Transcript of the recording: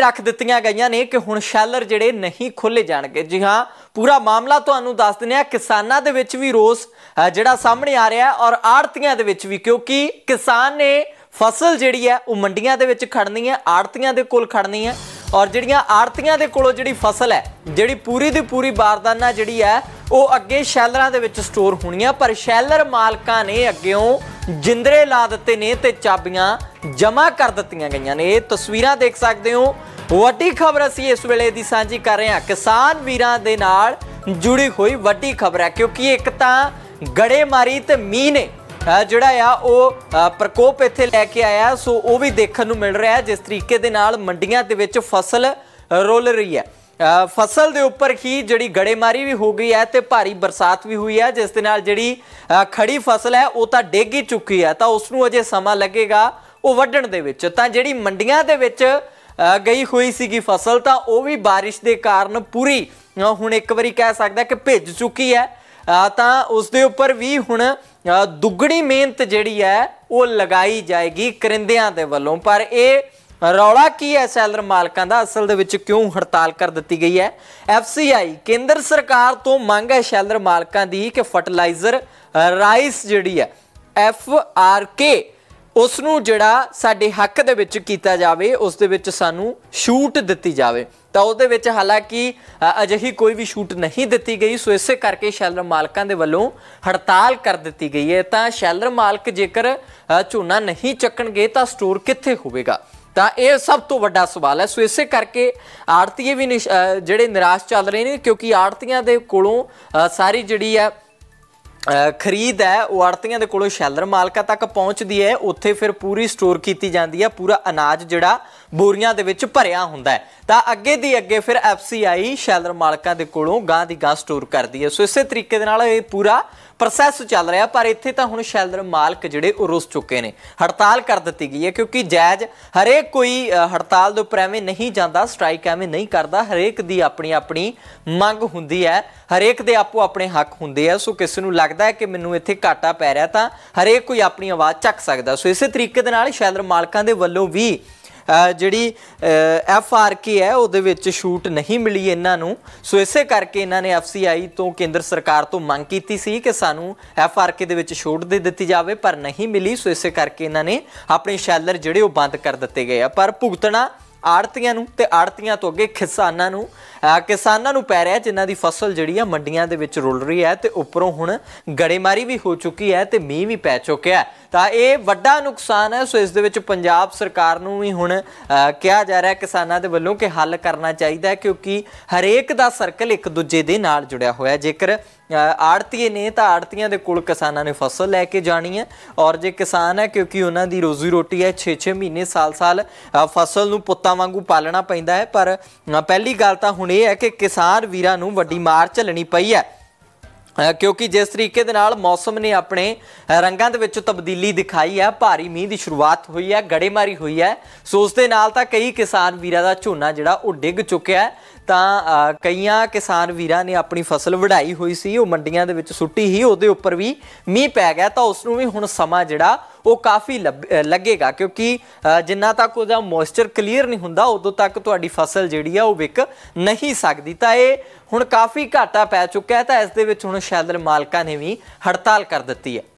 ਰੱਖ ਦਿੱਤੀਆਂ ਗਈਆਂ ਨੇ ਕਿ ਹੁਣ ਸ਼ੈਲਰ ਜਿਹੜੇ ਨਹੀਂ ਖੋਲੇ ਜਾਣਗੇ ਜੀ ਹਾਂ ਪੂਰਾ ਮਾਮਲਾ ਤੁਹਾਨੂੰ ਦੱਸ ਦਿੰਦੇ ਆ ਕਿਸਾਨਾਂ ਦੇ ਵਿੱਚ ਵੀ ਰੋਸ ਜਿਹੜਾ ਸਾਹਮਣੇ ਆ ਰਿਹਾ ਔਰ ਆੜਤੀਆਂ ਦੇ ਵਿੱਚ ਵੀ ਕਿਉਂਕਿ ਕਿਸਾਨ ਨੇ ਫਸਲ ਜਿਹੜੀ ਹੈ ਉਹ ਮੰਡੀਆਂ ਦੇ ਵਿੱਚ ਖੜਨੀ ਹੈ ਆੜਤੀਆਂ ਦੇ ਕੋਲ ਖੜਨੀ ਹੈ ਔਰ ਜਿਹੜੀਆਂ ਆੜਤੀਆਂ ਦੇ ਕੋਲੋਂ ਜਿਹੜੀ ਫਸਲ ਹੈ ਜਿਹੜੀ ਪੂਰੀ ਦੀ ਪੂਰੀ ਬਾਰਦਾਨਾ ਜਿਹੜੀ ਹੈ ਉਹ ਅੱਗੇ ਸ਼ੈਲਰਾਂ ਦੇ ਵਿੱਚ ਸਟੋਰ ਹੋਣੀ ਹੈ ਪਰ ਸ਼ੈਲਰ ਮਾਲਕਾਂ ਨੇ ਅੱਗਿਓਂ ਜਿੰਦਰੇ ਲਾ ਦਿੱਤੇ ਨੇ ਤੇ ਚਾਬੀਆਂ ਜਮਾ ਕਰ ਦਿੱਤੀਆਂ ਗਈਆਂ ਨੇ ਇਹ ਤਸਵੀਰਾਂ ਦੇਖ ਸਕਦੇ ਹੋ ਵੱਡੀ ਖਬਰ ਅਸੀਂ ਇਸ ਵੇਲੇ ਦੀ ਸਾਂਝੀ ਕਰ ਰਹੇ ਹਾਂ ਕਿਸਾਨ ਵੀਰਾਂ ਦੇ ਨਾਲ ਜੁੜੀ ਹੋਈ ਵੱਡੀ ਖਬਰ ਹੈ ਕਿਉਂਕਿ ਇੱਕ ਤਾਂ ਗੜੇਮਾਰੀ ਤੇ ਮੀਂਹ ਨੇ ਜਿਹੜਾ ਆ ਉਹ ਪ੍ਰਕੋਪ ਇੱਥੇ ਲੈ ਕੇ ਆਇਆ ਸੋ ਉਹ ਵੀ ਦੇਖਣ ਨੂੰ ਮਿਲ ਰਿਹਾ ਜਿਸ ਤਰੀਕੇ ਦੇ ਨਾਲ ਮੰਡੀਆਂ ਦੇ ਵਿੱਚ ਫਸਲ ਰੋਲ ਰਹੀ ਹੈ ਫਸਲ ਦੇ ਉੱਪਰ ਹੀ ਜਿਹੜੀ ਗੜੇਮਾਰੀ ਵੀ ਹੋ ਗਈ ਹੈ ਤੇ ਭਾਰੀ ਬਰਸਾਤ ਵੀ ਹੋਈ ਹੈ ਜਿਸ ਦੇ ਨਾਲ ਜਿਹੜੀ ਖੜੀ ਫਸਲ ਹੈ ਉਹ ਤਾਂ ਡੇਗ ਹੀ ਚੁੱਕੀ ਹੈ ਤਾਂ ਉਸ ਨੂੰ ਅਜੇ ਸਮਾਂ ਲੱਗੇਗਾ ਉਹ ਵੱਢਣ ਦੇ ਵਿੱਚ ਤਾਂ ਜਿਹੜੀ ਮੰਡੀਆਂ ਦੇ ਵਿੱਚ ਗਈ ਹੋਈ ਸੀਗੀ ਫਸਲ ਤਾਂ ਉਹ ਵੀ بارش ਦੇ ਕਾਰਨ ਪੂਰੀ ਹੁਣ ਇੱਕ ਵਾਰੀ ਕਹਿ ਸਕਦਾ ਕਿ ਭਿੱਜ ਚੁੱਕੀ ਹੈ ਤਾਂ ਉਸ ਦੇ ਉੱਪਰ ਵੀ ਹੁਣ ਦੁੱਗਣੀ ਮਿਹਨਤ ਜਿਹੜੀ ਹੈ ਉਹ ਲਗਾਈ ਜਾਏਗੀ ਕਰਿੰਦਿਆਂ ਦੇ ਵੱਲੋਂ ਪਰ ਇਹ ਰੌਲਾ ਕੀ ਹੈ ਸੈਲਰ ਮਾਲਕਾਂ ਦਾ ਅਸਲ ਦੇ ਵਿੱਚ ਕਿਉਂ ਹੜਤਾਲ ਕਰ ਦਿੱਤੀ ਗਈ ਹੈ ਐਫਸੀਆਈ ਕੇਂਦਰ ਸਰਕਾਰ ਤੋਂ ਮੰਗ ਹੈ ਸੈਲਰ ਮਾਲਕਾਂ ਦੀ ਕਿ ਫਰਟੀਲਾਈਜ਼ਰ ਰਾਈਸ ਜਿਹੜੀ ਹੈ ਐਫ ਆਰ ਕੇ ਉਸ ਨੂੰ ਜਿਹੜਾ ਸਾਡੇ ਹੱਕ ਦੇ ਵਿੱਚ ਕੀਤਾ ਜਾਵੇ ਉਸ ਦੇ ਵਿੱਚ ਸਾਨੂੰ ਛੂਟ ਦਿੱਤੀ ਜਾਵੇ ਤਾਂ ਉਹਦੇ ਵਿੱਚ ਹਾਲਾਂਕਿ ਅਜਿਹੀ ਕੋਈ ਵੀ ਛੂਟ ਨਹੀਂ ਦਿੱਤੀ ਗਈ ਸੋ ਇਸੇ ਕਰਕੇ ਸ਼ੈਲਰ ਮਾਲਕਾਂ ਦੇ ਵੱਲੋਂ ਹੜਤਾਲ ਕਰ ਦਿੱਤੀ ਗਈ ਹੈ ਤਾਂ ਸ਼ੈਲਰ ਮਾਲਕ ਜੇਕਰ ਝੋਨਾ ਨਹੀਂ ਚੱਕਣਗੇ ਤਾਂ ਸਟੋਰ ਕਿੱਥੇ ਹੋਵੇਗਾ ਤਾਂ ਇਹ ਸਭ ਤੋਂ ਵੱਡਾ ਸਵਾਲ ਹੈ ਸੋ ਇਸੇ ਕਰਕੇ ਆੜਤੀਏ ਵੀ ਜਿਹੜੇ ਨਿਰਾਸ਼ ਚੱਲ ਰਹੇ ਨੇ ਕਿਉਂਕਿ ਆੜਤੀਆਂ ਦੇ ਕੋਲੋਂ ਸਾਰੀ ਜਿਹੜੀ ਹੈ ਖਰੀਦ ਹੈ ਉਹ ਆੜਤੀਆਂ ਦੇ ਕੋਲੋਂ ਸ਼ੈਲਰ ਮਾਲਕਾਂ ਤੱਕ ਪਹੁੰਚਦੀ ਹੈ ਉੱਥੇ ਫਿਰ ਪੂਰੀ ਸਟੋਰ ਕੀਤੀ ਜਾਂਦੀ ਹੈ ਪੂਰਾ ਅਨਾਜ ਜਿਹੜਾ ਬੋਰੀਆਂ ਦੇ ਵਿੱਚ ਭਰਿਆ ਹੁੰਦਾ ਹੈ ਤਾਂ ਅੱਗੇ ਦੀ ਅੱਗੇ ਫਿਰ ਐਫਸੀਆਈ ਸ਼ੈਲਰ ਮਾਲਕਾਂ ਦੇ ਕੋਲੋਂ ਗਾਂ ਦੀ ਗਾਂ ਸਟੋਰ ਕਰਦੀ ਹੈ ਸੋ ਇਸੇ ਤਰੀਕੇ ਦੇ ਨਾਲ ਇਹ ਪੂਰਾ ਪ੍ਰੋਸੈਸ ਚੱਲ ਰਿਹਾ ਪਰ ਇੱਥੇ ਤਾਂ ਹੁਣ ਸ਼ੈਲਰ ਮਾਲਕ ਜਿਹੜੇ ਉਹ ਰੁੱਸ ਚੁੱਕੇ ਨੇ ਹੜਤਾਲ ਕਰ ਦਿੱਤੀ ਗਈ ਹੈ ਕਿਉਂਕਿ ਜਾਇਜ਼ ਹਰੇਕ ਕੋਈ ਹੜਤਾਲ ਦੇ ਉੱਪਰ ਨਹੀਂ ਜਾਂਦਾ ਸਟ੍ਰਾਈਕ ਐਵੇਂ ਨਹੀਂ ਕਰਦਾ ਹਰੇਕ ਦੀ ਆਪਣੀ ਆਪਣੀ ਮੰਗ ਹੁੰਦੀ ਹੈ ਹਰੇਕ ਦੇ ਆਪੋ ਆਪਣੇ ਹੱਕ ਹੁੰਦੇ ਆ ਸੋ ਕਿਸੇ ਨੂੰ ਲੱਗ ਲੱਗਦਾ ਹੈ ਕਿ ਮੈਨੂੰ ਇੱਥੇ ਘਾਟਾ ਪੈ ਰਿਹਾ ਤਾਂ ਹਰੇਕ ਕੋਈ ਆਪਣੀ ਆਵਾਜ਼ ਚੱਕ ਸਕਦਾ ਸੋ ਇਸੇ ਤਰੀਕੇ ਦੇ ਨਾਲ ਸ਼ੈਲਰ ਮਾਲਕਾਂ ਦੇ ਵੱਲੋਂ ਵੀ ਜਿਹੜੀ ਐਫ ਆਰ ਕੇ ਹੈ ਉਹਦੇ ਵਿੱਚ ਛੂਟ ਨਹੀਂ ਮਿਲੀ ਇਹਨਾਂ ਨੂੰ ਸੋ ਇਸੇ ਕਰਕੇ ਇਹਨਾਂ ਨੇ ਐਫ ਸੀ ਆਈ ਤੋਂ ਕੇਂਦਰ ਸਰਕਾਰ ਤੋਂ ਮੰਗ ਕੀਤੀ ਸੀ ਕਿ ਸਾਨੂੰ ਐਫ ਆਰ ਕੇ ਦੇ ਵਿੱਚ ਛੂਟ ਦੇ ਦਿੱਤੀ ਜਾਵੇ ਪਰ ਨਹੀਂ ਮਿਲੀ ਸੋ ਇਸੇ ਕਰਕੇ ਇਹਨਾਂ ਨੇ ਆਪਣੇ ਸ਼ੈਲਰ ਜਿਹੜੇ ਉਹ ਬੰਦ ਕਰ ਦਿੱਤੇ ਗਏ ਆ ਪਰ ਭੁਗਤਣਾ ਆੜਤੀਆਂ ਨੂੰ ਤੇ ਆੜਤੀਆਂ ਤੋਂ ਅੱਗੇ ਕਿਸਾਨਾਂ ਨੂੰ ਕਿਸਾਨਾਂ ਨੂੰ ਪੈ ਰਿਹਾ ਜਿਨ੍ਹਾਂ ਦੀ ਫਸਲ ਜਿਹੜੀ ਆ ਮੰਡੀਆਂ ਦੇ ਵਿੱਚ ਰੁੱਲ ਰਹੀ ਹੈ ਤੇ ਉੱਪਰੋਂ ਹੁਣ ਗੜੇਮਾਰੀ ਵੀ ਹੋ ਚੁੱਕੀ ਹੈ ਤੇ ਮੀਂਹ ਵੀ ਪੈ ਚੁੱਕਿਆ ਹੈ ਤਾਂ ਇਹ ਵੱਡਾ ਨੁਕਸਾਨ ਹੈ ਸੋ ਇਸ ਦੇ ਵਿੱਚ ਪੰਜਾਬ ਸਰਕਾਰ ਨੂੰ ਵੀ ਹੁਣ ਕਿਹਾ ਜਾ ਰਿਹਾ ਕਿਸਾਨਾਂ ਦੇ ਵੱਲੋਂ ਕਿ ਹੱਲ ਕਰਨਾ ਚਾਹੀਦਾ ਹੈ ਕਿਉਂਕਿ ਹਰੇਕ ਦਾ ਸਰਕਲ ਇੱਕ ਦੂਜੇ ਦੇ ਨਾਲ ਜੁੜਿਆ ਹੋਇਆ ਜੇਕਰ ਆੜਤੀਏ ਨੇ ਤਾਂ ਆੜਤੀਆਂ ਦੇ ਕੋਲ ਕਿਸਾਨਾਂ ਨੇ ਫਸਲ ਲੈ ਕੇ ਜਾਣੀ ਹੈ ਔਰ ਜੇ ਕਿਸਾਨ ਹੈ ਕਿਉਂਕਿ ਉਹਨਾਂ ਦੀ ਰੋਜ਼ੀ ਰੋਟੀ ਹੈ 6-6 ਮਹੀਨੇ ਸਾਲ-ਸਾਲ ਫਸਲ ਨੂੰ ਪੁੱਤਾਂ ਵਾਂਗੂ ਪਾਲਣਾ ਪੈਂਦਾ ਹੈ ਪਰ ਪਹਿਲੀ ਗੱਲ ਤਾਂ ਹੁਣ ਇਹ ਹੈ ਕਿ ਕਿਸਾਨ ਵੀਰਾਂ ਨੂੰ ਵੱਡੀ ਮਾਰ ਝੱਲਣੀ ਪਈ ਹੈ ਕਿਉਂਕਿ ਜਿਸ ਤਰੀਕੇ ਦੇ ਨਾਲ ਮੌਸਮ ਨੇ ਆਪਣੇ ਰੰਗਾਂ ਦੇ ਵਿੱਚ ਤਬਦੀਲੀ ਦਿਖਾਈ ਹੈ ਭਾਰੀ ਮੀਂਹ ਦੀ ਸ਼ੁਰੂਆਤ ਹੋਈ ਹੈ ਗੜੇਮਾਰੀ ਹੋਈ ਹੈ ਸੋ ਉਸ ਦੇ ਨਾਲ ਤਾਂ ਕਈ ਕਿਸਾਨ ਵੀਰਾਂ ਦਾ ਝੋਨਾ ਜਿਹੜਾ ਉਹ ਡਿੱਗ ਚੁੱਕਿਆ ਤਾਂ ਕਈਆਂ ਕਿਸਾਨ ਵੀਰਾਂ ਨੇ ਆਪਣੀ ਫਸਲ ਵਢਾਈ ਹੋਈ ਸੀ ਉਹ ਮੰਡੀਆਂ ਦੇ ਵਿੱਚ ਸੁੱਟੀ ਹੀ ਉਹਦੇ ਉੱਪਰ ਵੀ ਮੀਂਹ ਪੈ ਗਿਆ ਤਾਂ ਉਸ ਨੂੰ ਵੀ ਹੁਣ ਸਮਾਂ ਜਿਹੜਾ ਉਹ ਕਾਫੀ ਲੱਗੇਗਾ ਕਿਉਂਕਿ ਜਿੰਨਾ ਤੱਕ ਉਹਦਾ ਮੋਇਸਚਰ ਕਲੀਅਰ ਨਹੀਂ ਹੁੰਦਾ ਉਦੋਂ ਤੱਕ ਤੁਹਾਡੀ ਫਸਲ ਜਿਹੜੀ ਆ ਉਹ ਵਿਕ ਨਹੀਂ ਸਕਦੀ ਤਾਂ ਇਹ ਹੁਣ ਕਾਫੀ ਘਾਟਾ ਪੈ ਚੁੱਕਾ ਹੈ ਤਾਂ ਇਸ ਦੇ ਵਿੱਚ ਹੁਣ ਸ਼ੈਲਰ ਮਾਲਕਾਂ ਨੇ ਵੀ ਹੜਤਾਲ ਕਰ ਦਿੱਤੀ ਹੈ